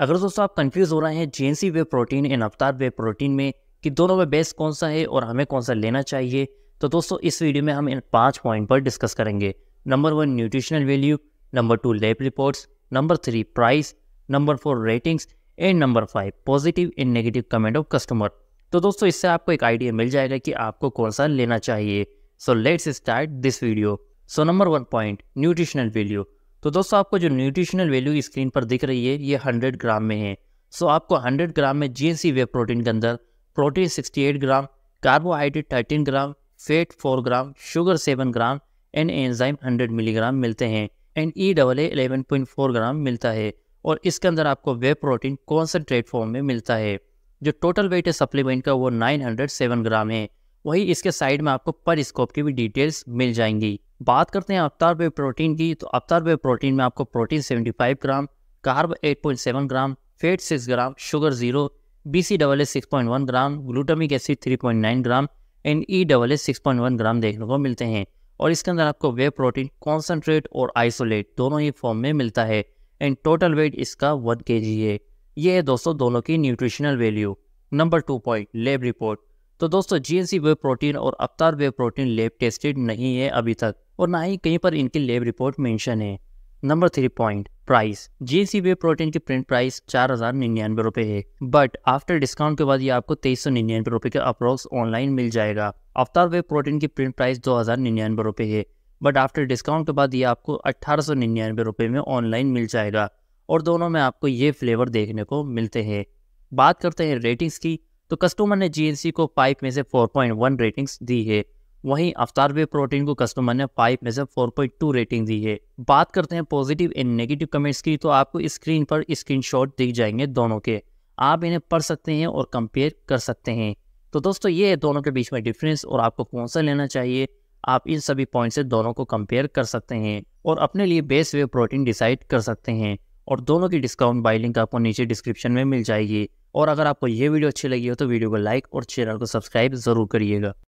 अगर दोस्तों आप कंफ्यूज हो रहे हैं जेएनसी वे प्रोटीन एंड अवतार वे प्रोटीन में कि दोनों में बेस्ट कौन सा है और हमें कौन सा लेना चाहिए तो दोस्तों इस वीडियो में हम इन पाँच पॉइंट पर डिस्कस करेंगे number one nutritional value number two lab reports number three price number four ratings and number five positive and negative comment of customer तो दोस्तों इससे आपको एक आइडिया मिल जाएगा कि आपको कौन सा लेना चाहिए so let's start this video so number one point nutritional value तो दोस्तों आपको जो न्यूट्रिशनल वैल्यू स्क्रीन पर दिख रही है ये 100 ग्राम में है सो आपको 100 ग्राम में जीएनसी वे प्रोटीन के अंदर protein 68 gram carbohydrate 13 gram fat 4 gram sugar 7 gram and enzyme 100 milligram मिलते हैं and E double A eleven gram मिलता है और इसके अंदर आपको वे प्रोटीन कॉन्सेंट्रेट फॉर्म में मिलता है जो टोटल वेट है सप्लीमेंट का वो सेवन ग्राम है वही इसके साइड में आपको पर स्कोप की भी डिटेल्स मिल जाएंगी बात करते हैं अवतार वे प्रोटीन की तो अवतार वे प्रोटीन में आपको protein 75 gram carb 8.7 gram fat 6 gram sugar zero B C double S six gram glutamic acid 3.9 gram and E double S six gram देखने को मिलते हैं और इसके अंदर आपको वे प्रोटीन कॉन्सनट्रेट और आइसोलेट दोनों ही फॉर्म में मिलता है एंड टोटल वेट इसका वन के जी है ये है दोस्तों दोनों की nutritional value number two point lab report तो दोस्तों जीएनसी वे प्रोटीन और अवतार वेब प्रोटीन लेब टेस्टेड नहीं है अभी तक और ना ही कहीं पर इनकी लेब रिपोर्ट मेंशन है नंबर थ्री पॉइंट प्राइस जीएसी वे प्रोटीन की प्रिंट प्राइस चार हज़ार निन्यानवे रुपए है बट आफ्टर डिस्काउंट के बाद ये आपको तेईस सौ निन्यानवे रुपए के अप्रोक्स ऑनलाइन मिल जाएगा अवतार वे प्रोटीन की प्रिंट प्राइस दो हज़ार निन्यानवे रुपए है बट आफ्टर डिस्काउंट के बाद ये आपको अट्ठारह सौ निन्यानवे रुपए में ऑनलाइन मिल जाएगा और दोनों में आपको ये फ्लेवर देखने को मिलते हैं बात करते हैं रेटिंग्स की तो कस्टमर ने जीएनसी को पाइप में से 4.1 रेटिंग्स दी है वहीं अवतार वे प्रोटीन को कस्टमर ने फाइव में से फोर पॉइंट टू रेटिंग दी है बात करते हैं पॉजिटिव एंड नेगेटिव कमेंट्स की तो आपको स्क्रीन पर स्क्रीनशॉट दिख जाएंगे दोनों के आप इन्हें पढ़ सकते हैं और कंपेयर कर सकते हैं तो दोस्तों ये है दोनों के बीच में डिफरेंस और आपको कौन सा लेना चाहिए आप इन सभी पॉइंट से दोनों को कंपेयर कर सकते हैं और अपने लिए बेस्ट वे प्रोटीन डिसाइड कर सकते हैं और दोनों की डिस्काउंट बाई लिंक आपको नीचे डिस्क्रिप्शन में मिल जाएगी और अगर आपको ये वीडियो अच्छी लगी हो तो वीडियो को लाइक और चैनल को सब्सक्राइब ज़रूर करिएगा